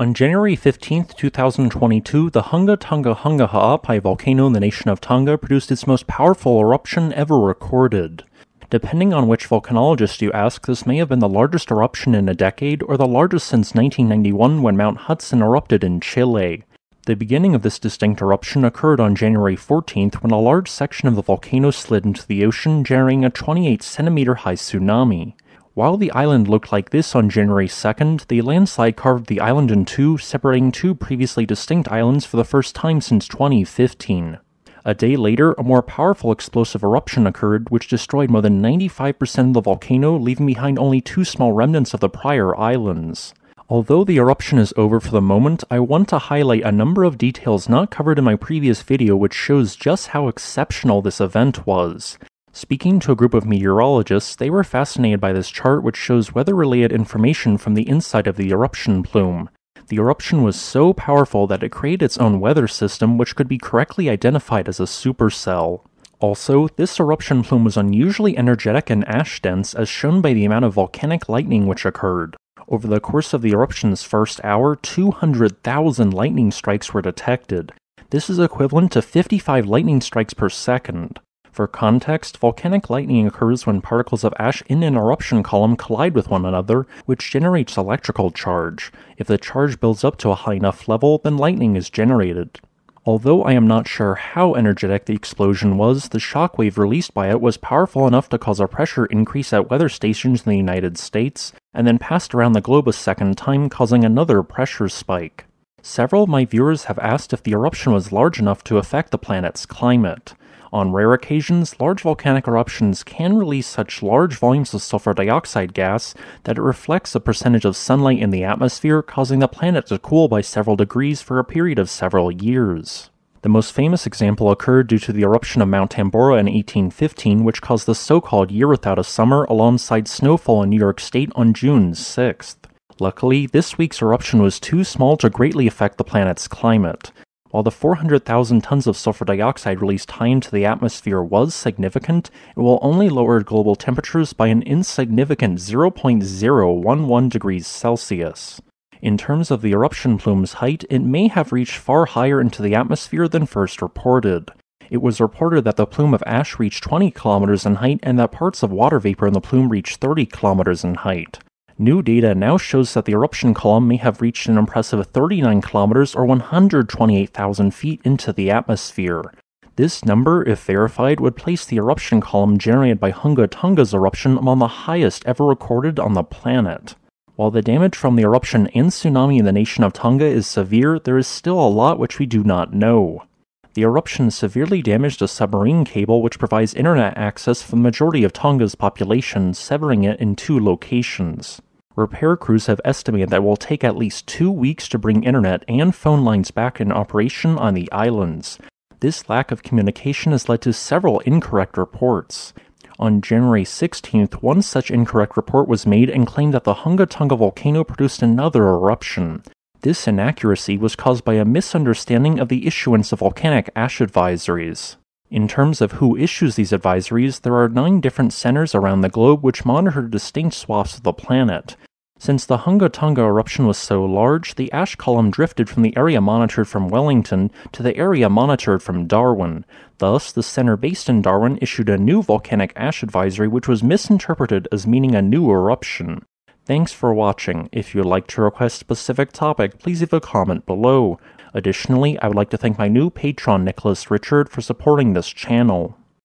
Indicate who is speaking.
Speaker 1: On January 15, 2022, the Hunga Tunga Hunga Ha'apai volcano in the nation of Tonga produced its most powerful eruption ever recorded. Depending on which volcanologist you ask, this may have been the largest eruption in a decade or the largest since 1991 when Mount Hudson erupted in Chile. The beginning of this distinct eruption occurred on January 14th when a large section of the volcano slid into the ocean, generating a 28 centimeter high tsunami. While the island looked like this on January 2nd, the landslide carved the island in two, separating two previously distinct islands for the first time since 2015. A day later, a more powerful explosive eruption occurred, which destroyed more than 95% of the volcano, leaving behind only two small remnants of the prior islands. Although the eruption is over for the moment, I want to highlight a number of details not covered in my previous video which shows just how exceptional this event was. Speaking to a group of meteorologists, they were fascinated by this chart which shows weather related information from the inside of the eruption plume. The eruption was so powerful that it created its own weather system which could be correctly identified as a supercell. Also, this eruption plume was unusually energetic and ash dense, as shown by the amount of volcanic lightning which occurred. Over the course of the eruption's first hour, 200,000 lightning strikes were detected. This is equivalent to 55 lightning strikes per second. For context, volcanic lightning occurs when particles of ash in an eruption column collide with one another, which generates electrical charge. If the charge builds up to a high enough level, then lightning is generated. Although I am not sure how energetic the explosion was, the shock wave released by it was powerful enough to cause a pressure increase at weather stations in the United States, and then passed around the globe a second time, causing another pressure spike. Several of my viewers have asked if the eruption was large enough to affect the planet's climate. On rare occasions, large volcanic eruptions can release such large volumes of sulfur dioxide gas that it reflects a percentage of sunlight in the atmosphere, causing the planet to cool by several degrees for a period of several years. The most famous example occurred due to the eruption of Mount Tambora in 1815, which caused the so called Year Without a Summer alongside snowfall in New York State on June 6th. Luckily, this week's eruption was too small to greatly affect the planet's climate. While the 400,000 tons of sulfur dioxide released high into the atmosphere was significant, it will only lower global temperatures by an insignificant 0.011 degrees Celsius. In terms of the eruption plume's height, it may have reached far higher into the atmosphere than first reported. It was reported that the plume of ash reached 20 kilometers in height and that parts of water vapor in the plume reached 30 kilometers in height. New data now shows that the eruption column may have reached an impressive 39 kilometers or 128,000 feet into the atmosphere. This number, if verified, would place the eruption column generated by Hunga Tonga's eruption among the highest ever recorded on the planet. While the damage from the eruption and tsunami in the nation of Tonga is severe, there is still a lot which we do not know. The eruption severely damaged a submarine cable which provides internet access for the majority of Tonga's population, severing it in two locations repair crews have estimated that it will take at least two weeks to bring internet and phone lines back in operation on the islands. This lack of communication has led to several incorrect reports. On January 16th, one such incorrect report was made and claimed that the Hunga Tunga volcano produced another eruption. This inaccuracy was caused by a misunderstanding of the issuance of volcanic ash advisories. In terms of who issues these advisories, there are nine different centers around the globe which monitor distinct swaths of the planet. Since the Hunga Tonga eruption was so large, the ash column drifted from the area monitored from Wellington to the area monitored from Darwin. Thus, the center based in Darwin issued a new volcanic ash advisory which was misinterpreted as meaning a new eruption. Thanks for watching. If you'd like to request a specific topic, please leave a comment below. Additionally, I would like to thank my new patron Nicholas Richard for supporting this channel.